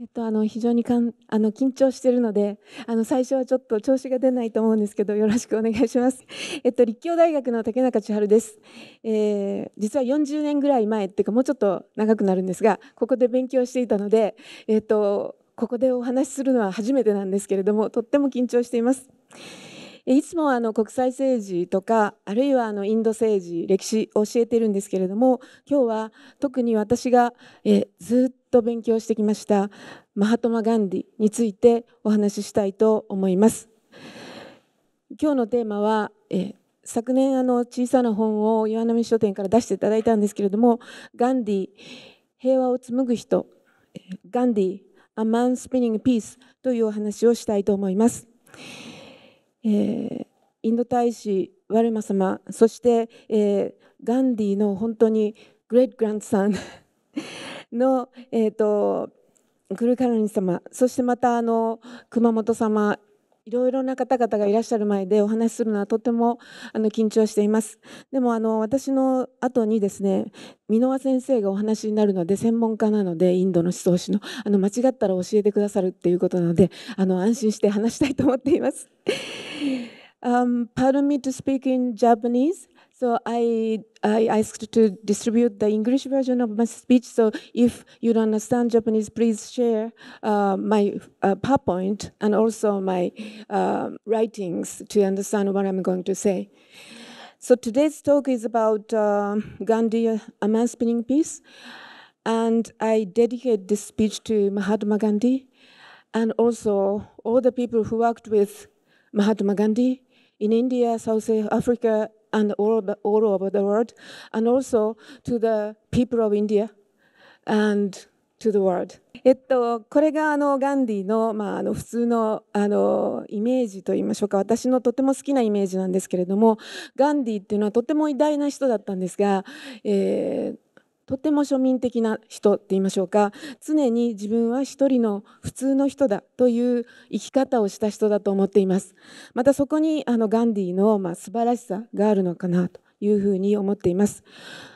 えっと、あの非常にかんあの緊張しているのであの最初はちょっと調子が出ないと思うんですけどよろしくお願いします。えっと、立教大学の竹中千春です、えー、実は40年ぐらい前っていうかもうちょっと長くなるんですがここで勉強していたので、えっと、ここでお話しするのは初めてなんですけれどもとっても緊張しています。いつもあの国際政治とかあるいはあのインド政治歴史を教えてるんですけれども今日は特に私がえずっと勉強してきましたマハトマ・ガンディについてお話ししたいと思います。今日のテーマはえ昨年あの小さな本を岩波書店から出していただいたんですけれどもガンディ平和を紡ぐ人ガンディ A Man Spinning Peace というお話をしたいと思います。えー、インド大使ワルマ様そして、えー、ガンディの本当にグレッグランドさんの、えーと、グルカロニ様そしてまたあの熊本様いろいろな方々がいらっしゃる前でお話しするのはとてもあの緊張しています。でもあの私の後にですね、箕輪先生がお話になるので専門家なのでインドの思想史のあの間違ったら教えてくださるっていうことなのであの安心して話したいと思っています。um, pardon me to speak in Japanese. So I, I asked to distribute the English version of my speech. So if you don't understand Japanese, please share uh, my uh, PowerPoint and also my uh, writings to understand what I'm going to say. So today's talk is about uh, Gandhi a man spinning peace. And I dedicate this speech to Mahatma Gandhi and also all the people who worked with Mahatma Gandhi in India, South Africa, and all o v all over the world, and also to the people of India and to the world. えっと、これがあのガンディの,、まあ、あの普通のあのイメージといいましょうか私のとても好きなイメージなんですけれどもガンディっていうのはとても偉大な人だったんですが、えー、とても庶民的な人って言いましょうか常に自分は一人の普通の人だという生き方をした人だと思っていますまたそこにあのガンディのまあ素晴らしさがあるのかなというふうに思っています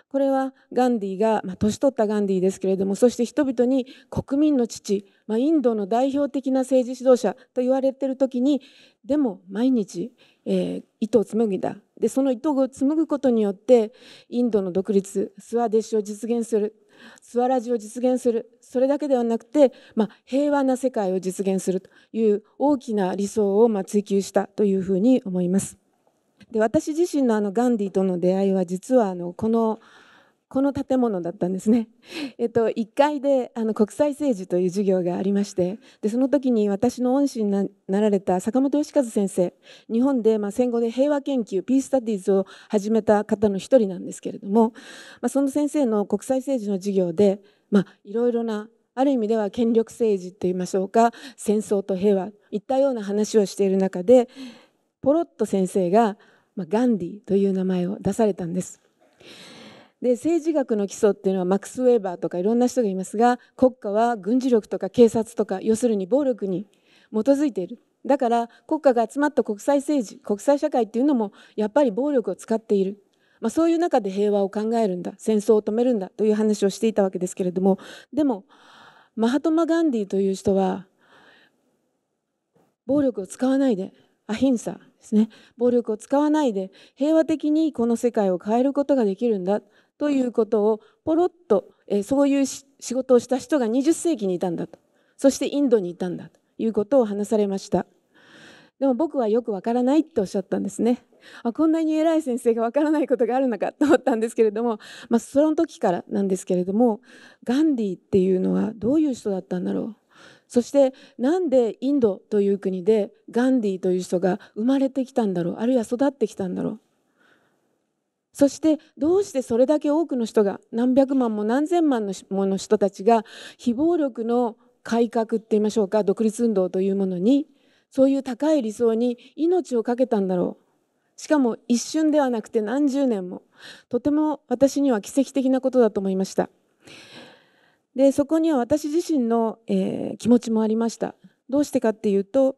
これはガンディが、まあ、年取ったガンディですけれどもそして人々に国民の父、まあ、インドの代表的な政治指導者と言われてる時にでも毎日、えー、糸を紡ぎだでその糸を紡ぐことによってインドの独立スワデシを実現するスワラジを実現するそれだけではなくて、まあ、平和な世界を実現するという大きな理想をま追求したというふうに思います。で私自身のあのガンディとの出会いは実はあのこのこの建物だったんですね。えっと、1階であの国際政治という授業がありましてでその時に私の恩師になられた坂本義和先生日本で、まあ、戦後で平和研究ピース・スタディーズを始めた方の一人なんですけれども、まあ、その先生の国際政治の授業で、まいろいろなある意味では権力政治といいましょうか戦争と平和いったような話をしている中でポロッと先生が、まあ、ガンディという名前を出されたんです。で政治学の基礎っていうのはマックス・ウェーバーとかいろんな人がいますが国家は軍事力とか警察とか要するに暴力に基づいているだから国家が集まった国際政治国際社会っていうのもやっぱり暴力を使っている、まあ、そういう中で平和を考えるんだ戦争を止めるんだという話をしていたわけですけれどもでもマハトマ・ガンディという人は暴力を使わないでアヒンサですね暴力を使わないで平和的にこの世界を変えることができるんだということをポロッと、えそういう仕事をした人が20世紀にいたんだとそしてインドにいたんだということを話されましたでも僕はよくわからないっておっしゃったんですねあこんなに偉い先生がわからないことがあるのかと思ったんですけれども、まあ、その時からなんですけれどもガンディっていうのはどういう人だったんだろうそしてなんでインドという国でガンディという人が生まれてきたんだろうあるいは育ってきたんだろうそしてどうしてそれだけ多くの人が何百万も何千万のもの人たちが非暴力の改革って言いましょうか独立運動というものにそういう高い理想に命を懸けたんだろうしかも一瞬ではなくて何十年もとても私には奇跡的なことだと思いましたでそこには私自身の、えー、気持ちもありましたどうしてかっていうと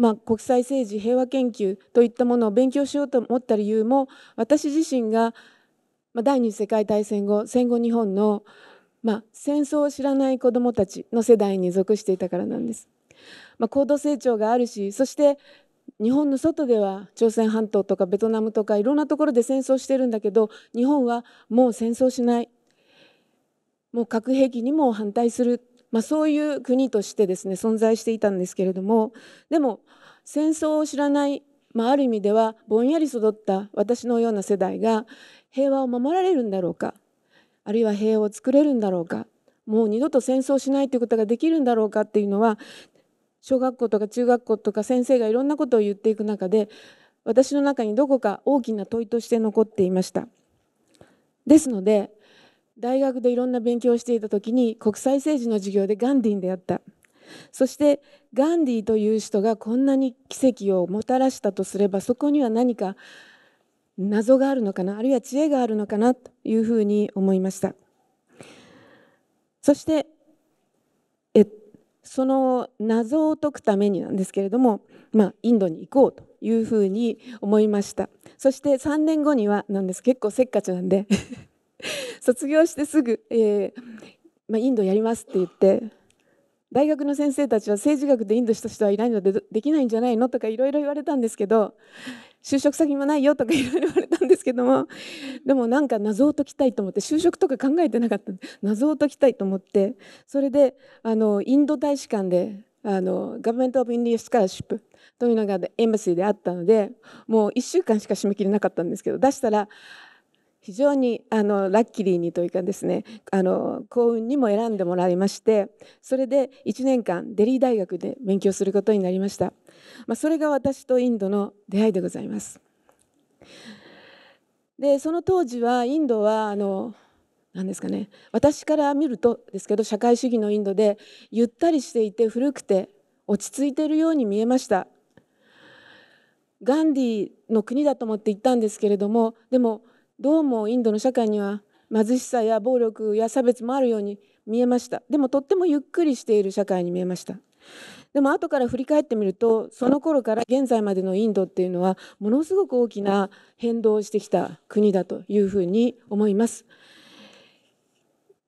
まあ、国際政治平和研究といったものを勉強しようと思った理由も私自身が、ま第二次世界大戦後戦後日本の、まあ、戦争を知らない子どもたちの世代に属していたからなんです。まあ、高度成長があるしそして日本の外では朝鮮半島とかベトナムとかいろんなところで戦争してるんだけど日本はもう戦争しないもう核兵器にも反対するまあ、そういう国としてですね存在していたんですけれどもでも戦争を知らない、まあ、ある意味ではぼんやり育った私のような世代が平和を守られるんだろうかあるいは平和を作れるんだろうかもう二度と戦争しないということができるんだろうかっていうのは小学校とか中学校とか先生がいろんなことを言っていく中で私の中にどこか大きな問いとして残っていました。ですので大学でいろんな勉強をしていた時に国際政治の授業でガンディーに出会ったそしてガンディーという人がこんなに奇跡をもたらしたとすればそこには何か謎があるのかなあるいは知恵があるのかなというふうに思いましたそしてえその謎を解くためになんですけれども、まあ、インドに行こうというふうに思いましたそして3年後にはなんです結構せっかちなんで 卒業してすぐ、えーまあ、インドやりますって言って大学の先生たちは政治学でインドした人はいないのでできないんじゃないのとかいろいろ言われたんですけど就職先もないよとか いろいろ言われたんですけどもでもなんか謎を解きたいと思って就職とか考えてなかった謎を解きたいと思ってそれであのインド大使館であのガバメント・オブ・インディア・スカラシップというのがエンバシーであったのでもう1週間しか締め切れなかったんですけど出したら非常にあのラッキリーにというかですねあの幸運にも選んでもらいましてそれで1年間デリー大学で勉強することになりました、まあ、それが私とインドの出会いでございますでその当時はインドはあの何ですかね私から見るとですけど社会主義のインドでゆったりしていて古くて落ち着いているように見えましたガンディの国だと思って行ったんですけれどもでもどうもインドの社会には貧しさや暴力や差別もあるように見えましたでもとってもゆっくりしている社会に見えましたでも後から振り返ってみるとその頃から現在までのインドっていうのはものすごく大きな変動をしてきた国だというふうに思います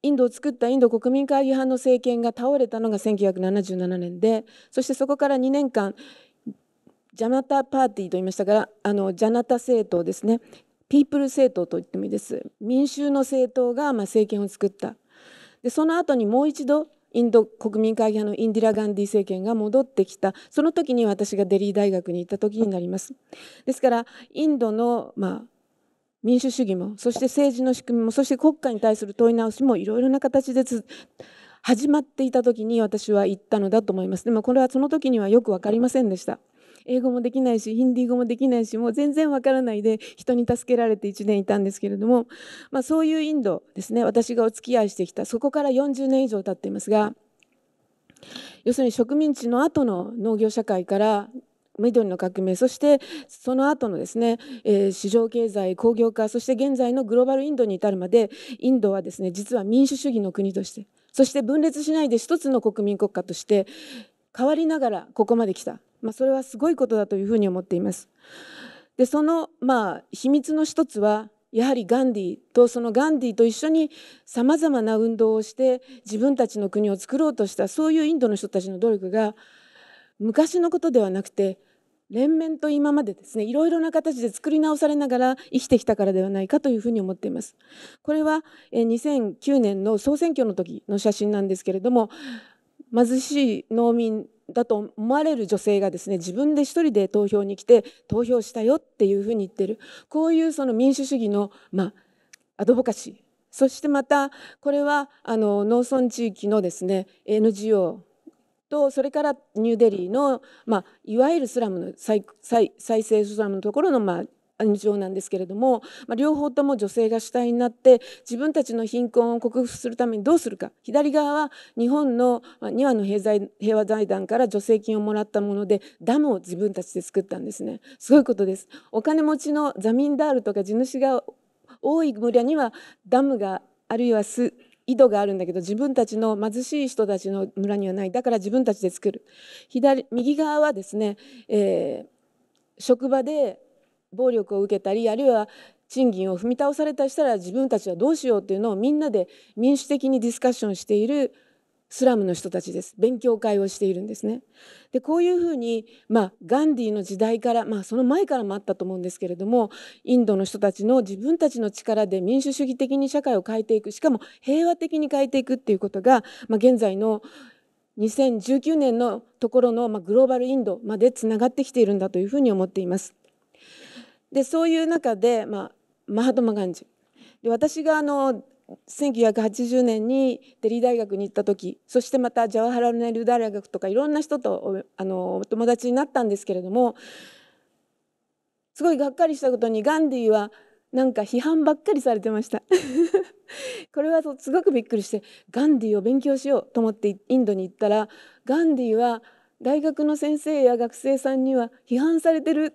インドを作ったインド国民会議派の政権が倒れたのが1977年でそしてそこから2年間ジャナタパーティーと言いましたからあのジャナタ政党ですねピープル政党と言ってもいいです民衆の政党がま政権を作ったでその後にもう一度インド国民会議派のインディラ・ガンディ政権が戻ってきたその時に私がデリー大学に行った時になりますですからインドのまあ民主主義もそして政治の仕組みもそして国家に対する問い直しもいろいろな形で始まっていた時に私は行ったのだと思いますでもこれはその時にはよく分かりませんでした英語もできないしヒンディー語もできないしもう全然わからないで人に助けられて1年いたんですけれども、まあ、そういうインドですね私がお付き合いしてきたそこから40年以上経っていますが要するに植民地の後の農業社会から緑の革命そしてその後のですね、えー、市場経済工業化そして現在のグローバルインドに至るまでインドはですね実は民主主義の国としてそして分裂しないで一つの国民国家として変わりながらここまで来たまあ、それはすごいことだというふうに思っています。でそのまあ秘密の一つはやはりガンディとそのガンディと一緒にさまざまな運動をして自分たちの国を作ろうとしたそういうインドの人たちの努力が昔のことではなくて連綿と今までですねいろいろな形で作り直されながら生きてきたからではないかというふうに思っています。これは2009年の総選挙の時の写真なんですけれども貧しい農民だと思われる女性がですね自分で一人で投票に来て投票したよっていうふうに言ってるこういうその民主主義の、まあ、アドボカシーそしてまたこれはあの農村地域のですね NGO とそれからニューデリーの、まあ、いわゆるスラムの再再再生スラムのところの、まあ、上なんですけれども、まあ、両方とも女性が主体になって自分たちの貧困を克服するためにどうするか左側は日本の庭、2羽の平和財団から助成金をもらったものでダムを自分たちで作ったんですねすごいことですお金持ちのザミンダールとか地主が多い村にはダムがあるいはす井戸があるんだけど自分たちの貧しい人たちの村にはないだから自分たちで作る左右側はですね、えー、職場で暴力を受けたりあるいは賃金を踏み倒されたりしたら自分たちはどうしようっていうのをみんなで民主的にディスカッションしているスラムの人たちです勉強会をしているんですねでこういうふうに、まあ、ガンディの時代から、まあ、その前からもあったと思うんですけれどもインドの人たちの自分たちの力で民主主義的に社会を変えていくしかも平和的に変えていくっていうことが、まあ、現在の2019年のところの、まあ、グローバルインドまでつながってきているんだというふうに思っています。でそういう中で、まあ、マハトマ・ガンジで私があの1980年にデリー大学に行った時そしてまたジャワハラルネル大学とかいろんな人とあのお友達になったんですけれどもすごいがっかりしたことにガンディーはなんか批判ばっかりされてました これはすごくびっくりしてガンディーを勉強しようと思ってインドに行ったらガンディーは大学の先生や学生さんには批判されてる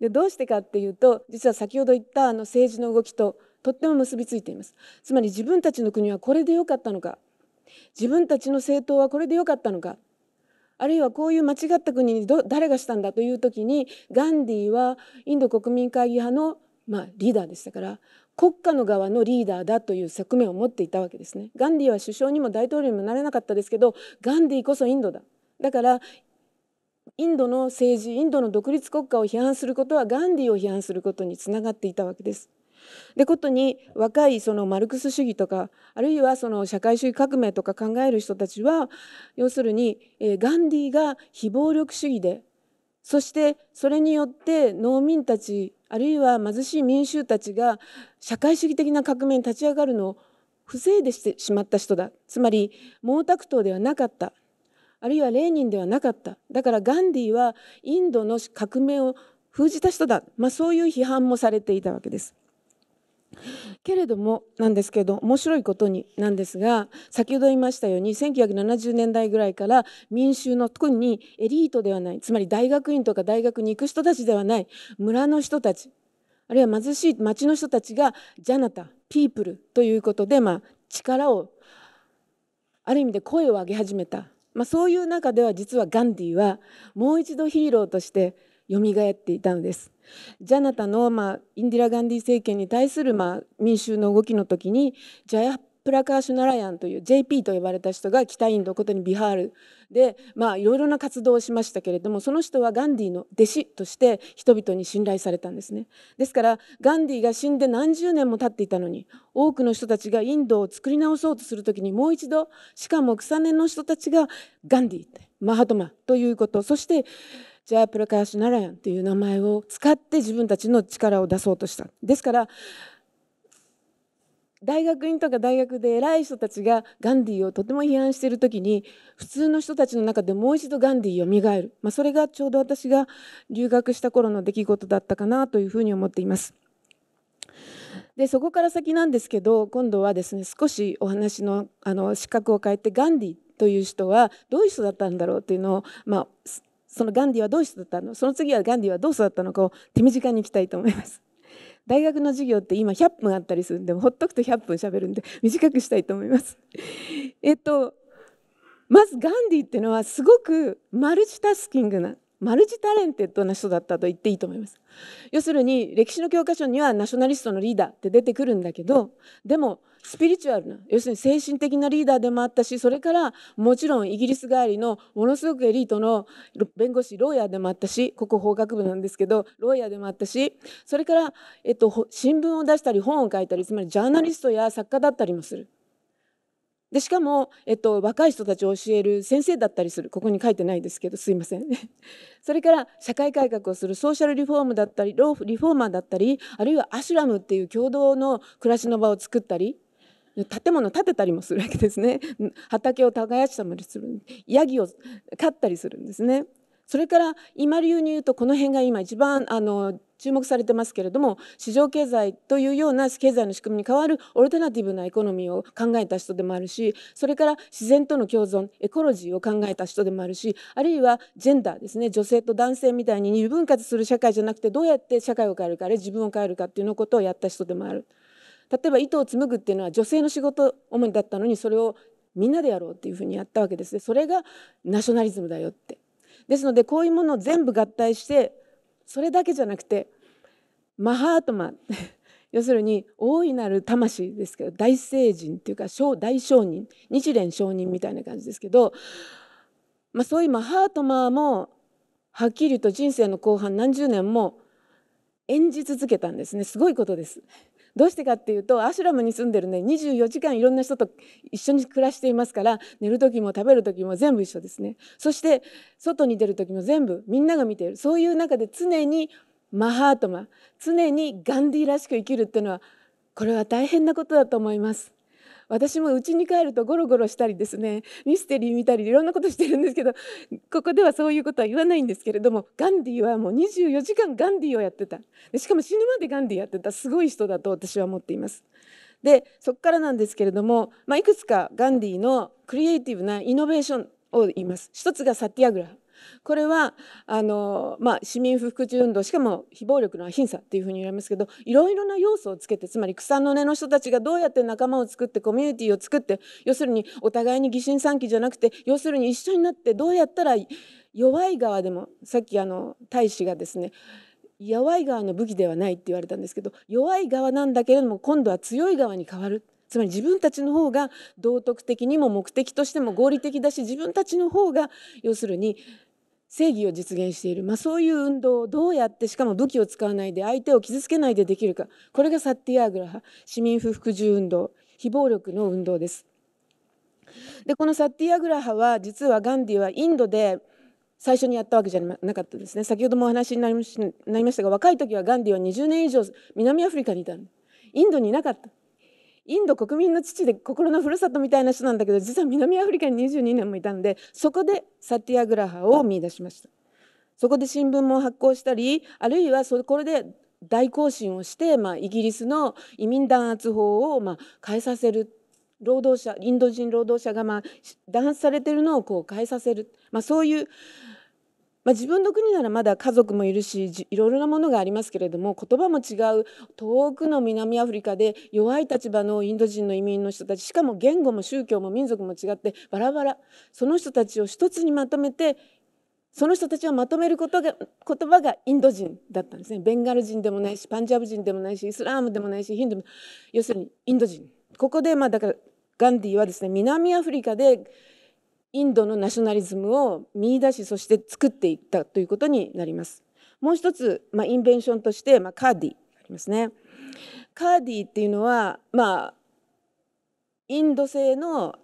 でどうしてかっていうと実は先ほど言ったあの政治の動きととっても結びついていますつまり自分たちの国はこれで良かったのか自分たちの政党はこれで良かったのかあるいはこういう間違った国にど誰がしたんだという時にガンディはインド国民会議派の、まあ、リーダーでしたから国家の側のリーダーだという側面を持っていたわけですね。ガンディは首相にも大統領にもなれなかったですけどガンディこそインドだ。だからインドの政治インドの独立国家を批判することはガンディを批判することにつながっていたわけです。でことに若いそのマルクス主義とかあるいはその社会主義革命とか考える人たちは要するに、えガンディが非暴力主義でそしてそれによって農民たちあるいは貧しい民衆たちが社会主義的な革命に立ち上がるのを防いでしてしまった人だつまり毛沢東ではなかったあるいはレーニンではなかっただからガンディはインドの革命を封じた人だ、まあ、そういう批判もされていたわけです。けれどもなんですけど面白いことになんですが先ほど言いましたように1970年代ぐらいから民衆の特にエリートではないつまり大学院とか大学に行く人たちではない村の人たちあるいは貧しい町の人たちがジャナタピープルということで、まあ、力をある意味で声を上げ始めたまあ、そういう中では実はガンディはもう一度ヒーローとして蘇っていたのです。ジャナタの、まあ、インディラ・ガンディ政権に対する、まあ、民衆の動きの時にジャヤップラカーシュナラヤンという JP と呼ばれた人が北インドことにビハールでまあいろいろな活動をしましたけれどもその人はガンディの弟子として人々に信頼されたんですねですからガンディが死んで何十年も経っていたのに多くの人たちがインドを作り直そうとする時にもう一度しかも草根の人たちがガンディマハトマということそしてジャープラカーシュナラヤンという名前を使って自分たちの力を出そうとしたですから大学院とか大学で偉い人たちがガンディーをとても批判している時に普通の人たちの中でもう一度ガンディーを蘇る、まあ、それがちょうど私が留学した頃の出来事だったかなというふうに思っています。でそこから先なんですけど今度はですね少しお話のあの資格を変えてガンディという人はどういう人だったんだろうっていうのを、まあ、そのガンディはどういう人だったのその次はガンディはどう育ったのかを手短にいきたいと思います。大学の授業って今100分あったりするんでほっとくと100分しゃべるんで短くしたいと思います。えっとまずガンディっていうのはすごくマルチタスキングなマルチタレンテッドな人だったと言っていいと思います。要するに歴史の教科書にはナショナリストのリーダーって出てくるんだけどでもスピリチュアルな要するに精神的なリーダーでもあったしそれからもちろんイギリス帰りのものすごくエリートの弁護士ローヤーでもあったしここ法学部なんですけどローヤーでもあったしそれから、えっと、新聞を出したり本を書いたりつまりジャーナリストや作家だったりもする。でしかも、えっと、若い人たちを教える先生だったりするここに書いてないですけどすいません それから社会改革をするソーシャルリフォームだったりローリフォーマーだったりあるいはアシュラムっていう共同の暮らしの場を作ったり建物建てたりもするわけですね畑を耕したりするヤギを飼ったりするんですねそれから今流に言うとこの辺が今一番あの注目されてますけれども市場経済というような経済の仕組みに代わるオルタナティブなエコノミーを考えた人でもあるしそれから自然との共存エコロジーを考えた人でもあるしあるいはジェンダーですね女性と男性みたいに二分割する社会じゃなくてどうやって社会を変えるかあ自分を変えるかっていうのことをやった人でもある。例えば糸を紡ぐっていうのは女性の仕事主にだったのにそれをみんなでやろうっていうふうにやったわけですねそれがナショナリズムだよってですのでこういうものを全部合体してそれだけじゃなくてマハートマ 要するに大いなる魂ですけど大聖人っていうか大商人日蓮商人みたいな感じですけど、まあ、そういうマハートマーもはっきり言うと人生の後半何十年も演じ続けたんですねすごいことです。どうしてかっていうとアシュラムに住んでるね24時間いろんな人と一緒に暮らしていますから寝る時も食べる時も全部一緒ですねそして外に出る時も全部みんなが見ているそういう中で常にマハートマ常にガンディらしく生きるっていうのはこれは大変なことだと思います。私も家に帰るとゴロゴロしたりですねミステリー見たりいろんなことしてるんですけどここではそういうことは言わないんですけれどもガンディはもう24時間ガンディをやってたでしかも死ぬまでガンディやってたすごい人だと私は思っています。でそこからなんですけれども、まあ、いくつかガンディのクリエイティブなイノベーションを言います。一つがサティアグラこれはあの、まあ、市民不服従運動しかも非暴力のあ、ヒンっていうふうに言われますけどいろいろな要素をつけてつまり草の根の人たちがどうやって仲間を作ってコミュニティを作って要するにお互いに疑心暗鬼じゃなくて要するに一緒になってどうやったら弱い側でもさっきあの大使がですね弱い側の武器ではないって言われたんですけど弱い側なんだけれども今度は強い側に変わるつまり自分たちの方が道徳的にも目的としても合理的だし自分たちの方が要するに正義を実現している、まあ、そういう運動をどうやってしかも武器を使わないで相手を傷つけないでできるかこれがサッティアーグラ派市民不服従運動非暴力の運動です。でこのサッティアーグラ派は実はガンディはインドで最初にやったわけじゃなかったですね先ほどもお話になりましたが若い時はガンディは20年以上南アフリカにいたインドにいなかったインド国民の父で心のふるさとみたいな人なんだけど実は南アフリカに22年もいたんでそこでサティアグラハを見出しましたそこで新聞も発行したりあるいはそこで大行進をして、まあ、イギリスの移民弾圧法を、まあ、変えさせる労働者インド人労働者が、まあ、弾圧されてるのをこう変えさせる、まあ、そういうまあ、自分の国ならまだ家族もいるしいろいろなものがありますけれども言葉も違う遠くの南アフリカで弱い立場のインド人の移民の人たちしかも言語も宗教も民族も違ってバラバラその人たちを一つにまとめてその人たちをまとめることが言葉がインド人だったんですねベンガル人でもないしパンジャブ人でもないしイスラームでもないしヒンドゥも要するにインド人ここでまあだからガンディはですね南アフリカでインドのナショナリズムを見出しそして作っていったということになります。もう一つ、まあ、インベンションとして、まあ、カーディありますね。カーディっていうのは、まあ、インド製の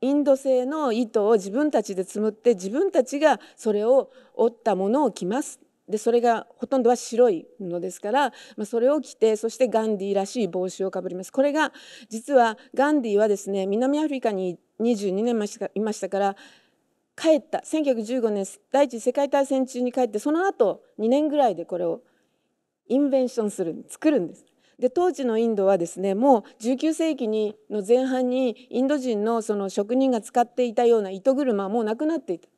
インド製の糸を自分たちで紡って自分たちがそれを織ったものを着ますでそれがほとんどは白い布ですから、まあ、それを着てそしてガンディらしい帽子をかぶります。これが実はガンディはですね南アフリカに22年いましたから帰った1915年第一次世界大戦中に帰ってその後2年ぐらいでこれをインベンションする作るんです。で当時のインドはですねもう19世紀にの前半にインド人のその職人が使っていたような糸車はもうなくなっていた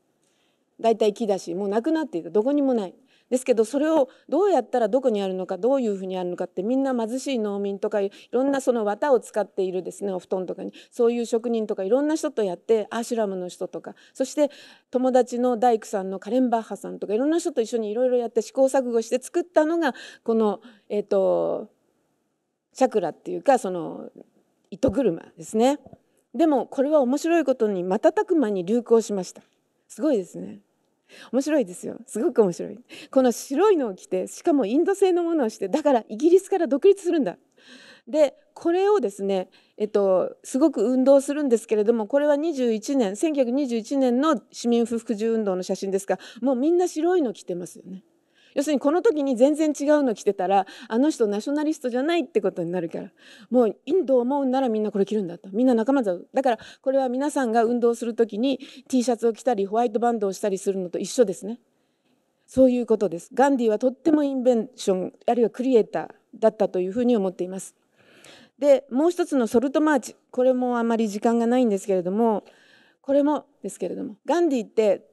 大体木だしもうなくなっていたどこにもないですけどそれをどうやったらどこにあるのかどういうふうにあるのかってみんな貧しい農民とかいろんなその綿を使っているですねお布団とかにそういう職人とかいろんな人とやってアシュラムの人とかそして友達の大工さんのカレンバッハさんとかいろんな人と一緒にいろいろやって試行錯誤して作ったのがこのえっ、ー、とチャクラっていうかその糸車ですね。でもこれは面白いことに瞬く間に流行しました。すごいですね。面白いですよすごく面白いこの白いのを着てしかもインド製のものをしてだからイギリスから独立するんだでこれをですね、えっと、すごく運動するんですけれどもこれは21年1921年の市民不服従運動の写真ですがもうみんな白いの着てますよね。要するにこの時に全然違うの着てたらあの人ナショナリストじゃないってことになるからもうインドを思うんならみんなこれ着るんだとみんな仲間だだからこれは皆さんが運動する時に T シャツを着たりホワイトバンドをしたりするのと一緒ですね。そういうことです。ガンディはとってもインベンションあるいはクリエイターだったというふうに思っています。でもう一つのソルトマーチこれもあまり時間がないんですけれどもこれもですけれどもガンディって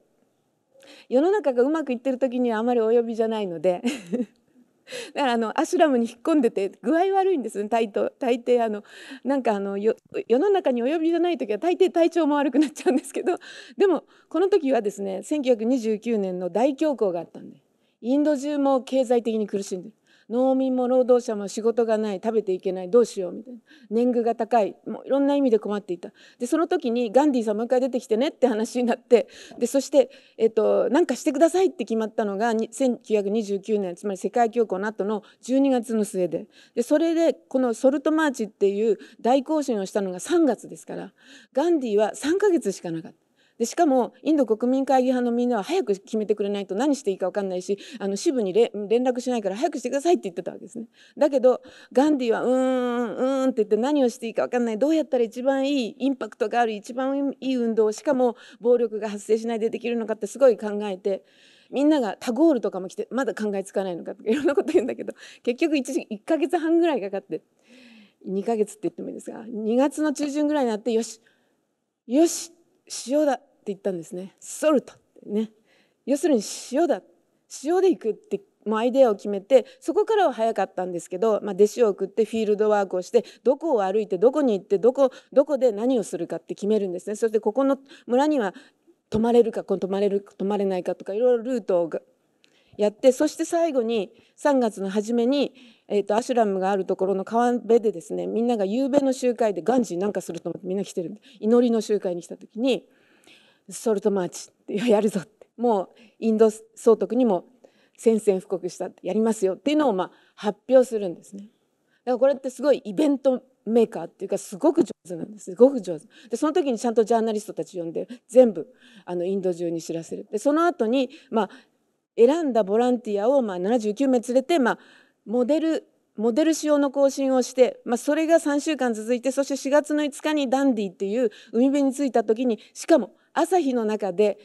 世の中がうまくいってる時にはあまりお呼びじゃないので だからあのアシュラムに引っ込んでて具合悪いんです大大抵あのなんかあの世の中にお呼びじゃない時は大抵体調も悪くなっちゃうんですけどでもこの時はですね1929年の大恐慌があったんでインド中も経済的に苦しんでる。農民も労働者も仕事がない食べていけないどうしようみたいな年貢が高いもういろんな意味で困っていたでその時にガンディーさんもう一回出てきてねって話になってでそして何、えっと、かしてくださいって決まったのが1929年つまり世界恐慌の後の12月の末ででそれでこのソルトマーチっていう大行進をしたのが3月ですからガンディーは3ヶ月しかなかった。でしかもインド国民会議派のみんなは早く決めてくれないと何していいか分かんないしあの支部に連絡しないから早くしてくださいって言ってたわけですね。だけどガンディは「うーんうーん」って言って何をしていいか分かんないどうやったら一番いいインパクトがある一番いい運動しかも暴力が発生しないでできるのかってすごい考えて。みんながタゴールとかも来てまだ考えつかないのかとかいろんなこと言うんだけど結局 1, 1ヶ月半ぐらいかかって2ヶ月って言ってもいいですが2月の中旬ぐらいになってよしよし塩だ言ったんですね。ソルトってね。要するに塩だ。塩で行くってもうアイデアを決めてそこからは早かったんですけど、まあ、弟子を送ってフィールドワークをしてどこを歩いてどこに行ってどこどこで何をするかって決めるんですねそしてここの村には泊まれるか泊まれる泊まれないかとかいろいろルートをやってそして最後に3月の初めに、えーと、とアシュラムがあるところの川辺でですねみんなが夕べの集会でガンジーなんかすると思ってみんな来てる祈りの集会に来た時にソルトマーチやるぞってもうインド総督にも宣戦布告したってやりますよっていうのをま発表するんですね。だからこれってすごいイベントメーカーっていうかすごく上手なんですすごく上手でその時にちゃんとジャーナリストたち呼んで全部あのインド中に知らせるでその後にまあ選んだボランティアをまあ79名連れてまあモデルモデル仕様の更新をして、まあ、それが3週間続いてそして4月の5日にダンディっていう海辺に着いた時にしかも朝日の中で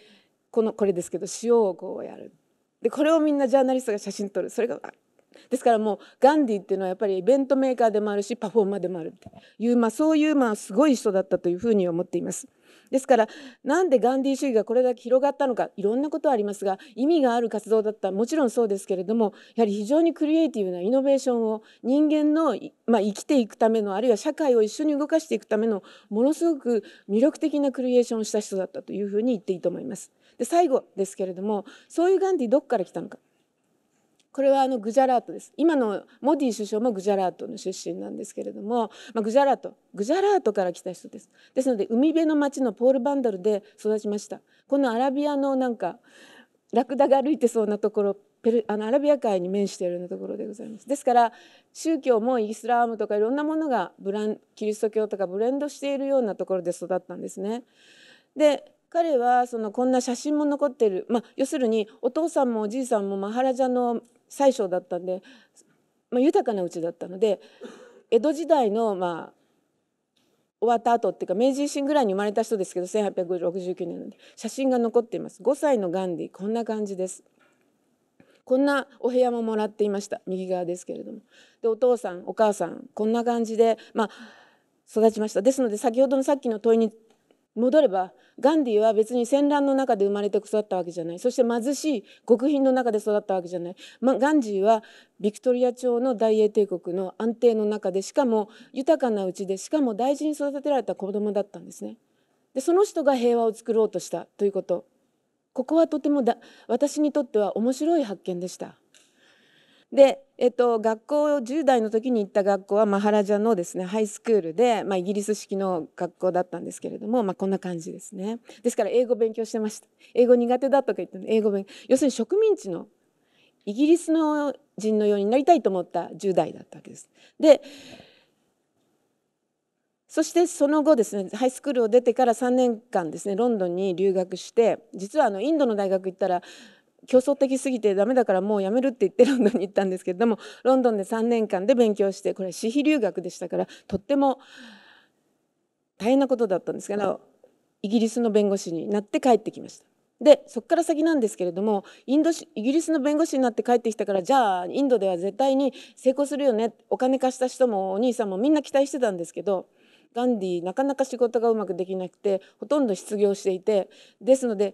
このこれですけど塩をこうやるでこれをみんなジャーナリストが写真撮るそれがですからもうガンディっていうのはやっぱりイベントメーカーでもあるしパフォーマーでもあるっていう、まあ、そういうまあすごい人だったというふうに思っています。ですからなんでガンディ主義がこれだけ広がったのかいろんなことはありますが意味がある活動だったもちろんそうですけれどもやはり非常にクリエイティブなイノベーションを人間の、まあ、生きていくためのあるいは社会を一緒に動かしていくためのものすごく魅力的なクリエーションをした人だったというふうに言っていいと思います。で最後ですけれどもそういうガンディどこから来たのかこれはあのグジャラートです今のモディ首相もグジャラートの出身なんですけれども、まあ、グジャラートグジャラートから来た人ですですので海辺の町のポール・バンダルで育ちましたこのアラビアのなんかラクダが歩いてそうなところペルあのアラビア海に面しているようなところでございますですから宗教もイスラームとかいろんなものがブランキリスト教とかブレンドしているようなところで育ったんですねで彼はそのこんな写真も残ってる、まあ、要するにお父さんもおじいさんもマハラジャの宰相だったんで、まあ、豊かなうちだったので江戸時代のまあ終わった後っていうか明治維新ぐらいに生まれた人ですけど1869年なんで写真が残っています5歳のガンディこんな感じですこんなお部屋ももらっていました右側ですけれどもでお父さんお母さんこんな感じでまあ育ちましたですので先ほどのさっきの問いに戻ればガンディは別に戦乱の中で生まれて育ったわけじゃないそして貧しい極貧の中で育ったわけじゃない、ま、ガンジーはビクトリア朝の大英帝国の安定の中でしかも豊かなうちでしかも大事に育てられた子供だったんですね。でその人が平和を作ろうとしたということここはとてもだ私にとっては面白い発見でした。でえっと、学校10代の時に行った学校はマハラジャのですねハイスクールで、まあ、イギリス式の学校だったんですけれども、まあ、こんな感じですねですから英語勉強してました英語苦手だとか言って英語勉要するに植民地のイギリスの人のようになりたいと思った10代だったわけです。でそしてその後ですねハイスクールを出てから3年間ですねロンドンに留学して実はあのインドの大学行ったら競争的すぎてダメだからもうやめるって言ってロンドンに行ったんですけれど もロンドンで3年間で勉強してこれ私費留学でしたからとっても大変なことだったんですけどイギリスの弁護士になって帰ってきました。でそこから先なんですけれどもインドイギリスの弁護士になって帰ってきたからじゃあインドでは絶対に成功するよねお金貸した人もお兄さんもみんな期待してたんですけどガンディーなかなか仕事がうまくできなくてほとんど失業していてですので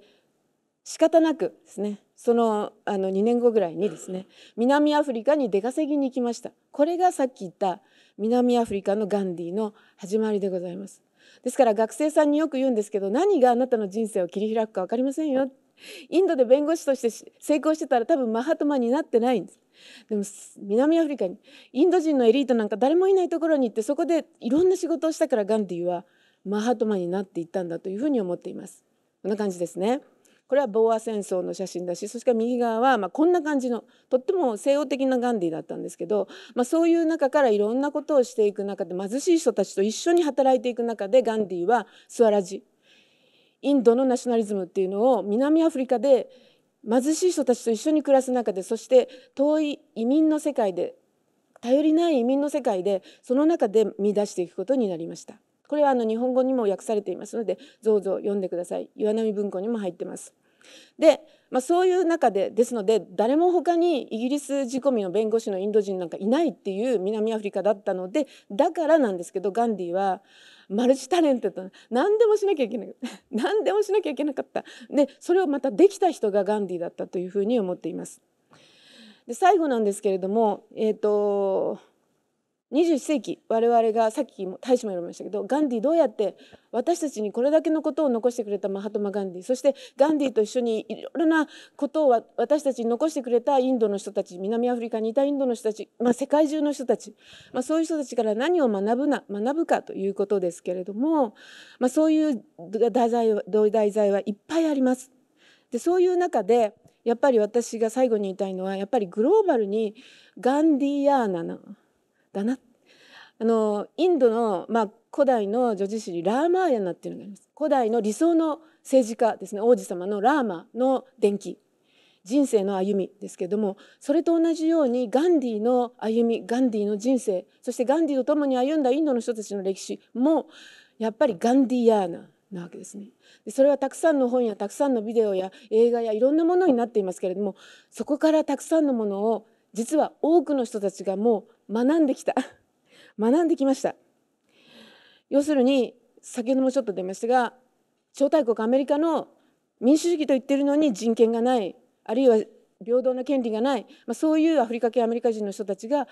仕方なくですねそのあの2年後ぐらいにですね南アフリカに出稼ぎに行きましたこれがさっき言った南アフリカのガンディの始まりでございますですから学生さんによく言うんですけど何があなたの人生を切り開くか分かりませんよインドで弁護士として成功してたら多分マハトマになってないんですでも南アフリカにインド人のエリートなんか誰もいないところに行ってそこでいろんな仕事をしたからガンディはマハトマになっていったんだというふうに思っていますこんな感じですね。これはボーア戦争の写真だしそして右側はまこんな感じのとっても西洋的なガンディーだったんですけど、まあ、そういう中からいろんなことをしていく中で貧しい人たちと一緒に働いていく中でガンディーはスワラジインドのナショナリズムっていうのを南アフリカで貧しい人たちと一緒に暮らす中でそして遠い移民の世界で頼りない移民の世界でその中で見出していくことになりました。これはあの日本語にも訳されていますのでどうぞ読んでください岩波文庫にも入ってます。で、まあ、そういう中でですので誰も他にイギリス仕込みの弁護士のインド人なんかいないっていう南アフリカだったのでだからなんですけどガンディはマルチタレントと何でもしなきゃいけない何でもしなきゃいけなかった でそれをまたできた人がガンディだったというふうに思っています。で最後なんですけれども、えーと、と21世紀我々がさっきも大使も言われましたけどガンディどうやって私たちにこれだけのことを残してくれたマハトマ・ガンディそしてガンディと一緒にいろいろなことを私たちに残してくれたインドの人たち南アフリカにいたインドの人たち、まあ、世界中の人たち、まあ、そういう人たちから何を学ぶな学ぶかということですけれども、まあ、そういう題材は題材はいっぱいあります。でそういう中でやっぱり私が最後に言いたいのはやっぱりグローバルにガンディアーナなだなあのインドの、まあ、古代の女子史にラーマーヤになってるのがあります古代の理想の政治家ですね王子様のラーマの伝記人生の歩みですけれどもそれと同じようにガンディの歩みガンディの人生そしてガンディと共に歩んだインドの人たちの歴史もやっぱりガンディアーナなわけですねでそれはたくさんの本やたくさんのビデオや映画やいろんなものになっていますけれどもそこからたくさんのものを実は多くの人たちがもう学んできた 学んできました要するに先ほどもちょっと出ましたが超大国アメリカの民主主義と言ってるのに人権がないあるいは平等な権利がない、まあ、そういうアフリカ系アメリカ人の人たちが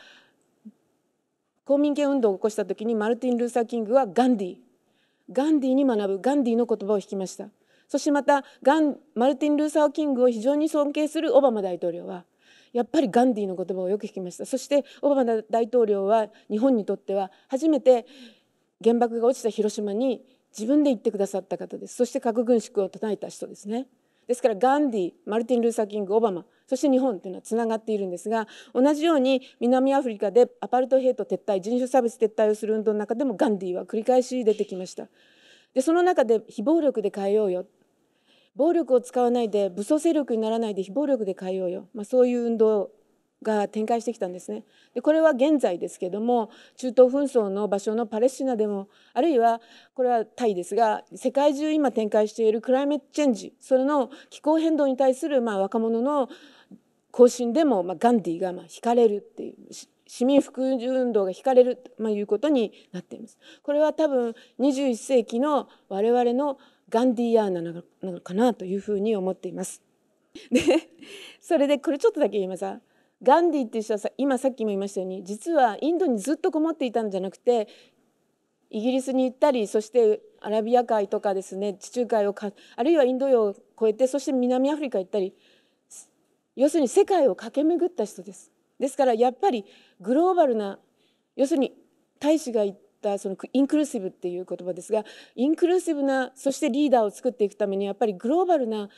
公民権運動を起こした時にマルティン・ルーサー・キングはガンディガンディに学ぶガンディの言葉を引きましたそしてまたガンマルティン・ルーサー・キングを非常に尊敬するオバマ大統領はやっぱりガンディの言葉をよく聞きましたそしてオバマ大統領は日本にとっては初めて原爆が落ちた広島に自分で行ってくださった方ですそして核軍縮を唱えた人ですねですからガンディマルティン・ルーサー・キングオバマそして日本というのはつながっているんですが同じように南アフリカでアパルトヘイト撤退人種差別撤退をする運動の中でもガンディは繰り返し出てきましたでその中で非暴力で変えようよ暴力を使わないで武装勢力にならないで非暴力で変えようよ、まあ、そういう運動が展開してきたんですねでこれは現在ですけども中東紛争の場所のパレスチナでもあるいはこれはタイですが世界中今展開しているクライメットチェンジそれの気候変動に対するまあ若者の行進でもまあガンディがまあ惹かれるっていう市民服従運動が引かれるということになっています。これは多分21世紀の我々のガンディアーナなのかなというふうに思っています。でそれでこれちょっとだけ言います。ガンディっていう人はさ今さっきも言いましたように実はインドにずっとこもっていたんじゃなくてイギリスに行ったりそしてアラビア海とかですね地中海をあるいはインド洋を越えてそして南アフリカ行ったり要するに世界を駆け巡った人です。ですからやっぱりグローバルな要するに大使が行ってったそのインクルーシブっていう言葉ですがインクルーシブなそしてリーダーを作っていくためにやっぱりグローバルな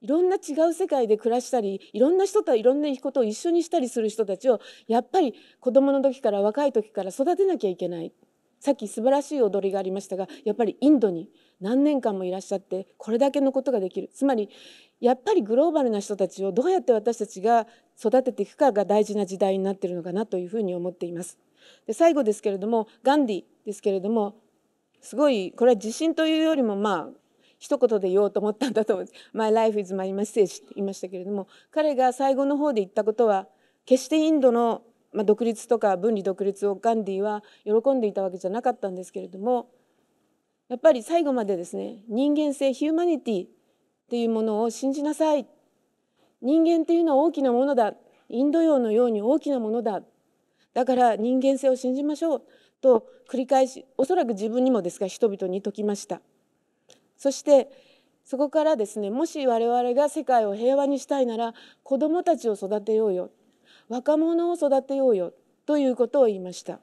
いろんな違う世界で暮らしたりいろんな人といろんなことを一緒にしたりする人たちをやっぱり子どもの時から若い時から育てなきゃいけないさっき素晴らしい踊りがありましたがやっぱりインドに何年間もいらっしゃってこれだけのことができるつまりやっぱりグローバルな人たちをどうやって私たちが育てていくかが大事な時代になってるのかなというふうに思っています。で最後ですけれどもガンディですけれどもすごいこれは自信というよりもまあ一言で言おうと思ったんだと思います。My life is my message って言いましたけれども彼が最後の方で言ったことは決してインドの、まあ、独立とか分離独立をガンディは喜んでいたわけじゃなかったんですけれどもやっぱり最後までですね人間性ヒューマニティっていうものを信じなさい人間っていうのは大きなものだインド洋のように大きなものだだから人間性を信じましょうと繰り返しおそらく自分にもですが人々に説きましたそしてそこからですねもし我々が世界を平和にしたいなら子どもたちを育てようよ若者を育てようよということを言いました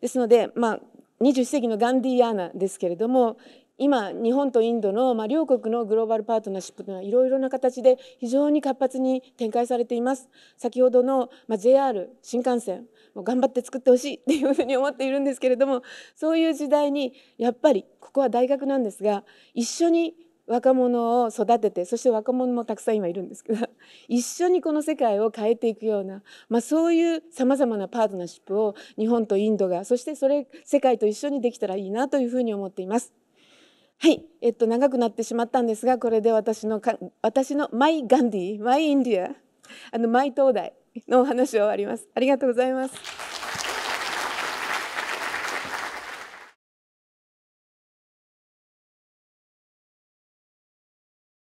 ですのでまあ21世紀のガンディアーナですけれども今日本とインドの、まあ、両国のグローバルパートナーシップというのはいろいろな形で非常に活発に展開されています先ほどの、まあ、JR 新幹線も頑張って作ってほしいっていうふうに思っているんですけれどもそういう時代にやっぱりここは大学なんですが一緒に若者を育ててそして若者もたくさん今いるんですけど一緒にこの世界を変えていくような、まあ、そういうさまざまなパートナーシップを日本とインドがそしてそれ世界と一緒にできたらいいなというふうに思っています。はい、えっと長くなってしまったんですが、これで私のか私のマイガンディ、マイインディア、あのマイ東大のお話を終わります。ありがとうございます。